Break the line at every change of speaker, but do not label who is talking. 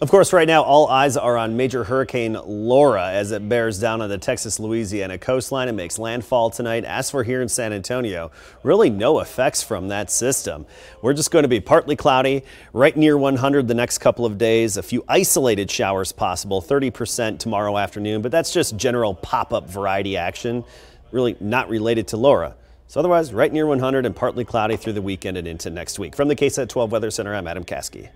Of course, right now, all eyes are on Major Hurricane Laura as it bears down on the Texas Louisiana coastline and makes landfall tonight. As for here in San Antonio, really no effects from that system. We're just going to be partly cloudy, right near 100 the next couple of days. A few isolated showers possible, 30% tomorrow afternoon, but that's just general pop up variety action, really not related to Laura. So otherwise, right near 100 and partly cloudy through the weekend and into next week. From the KSAT 12 Weather Center, I'm Adam Kasky.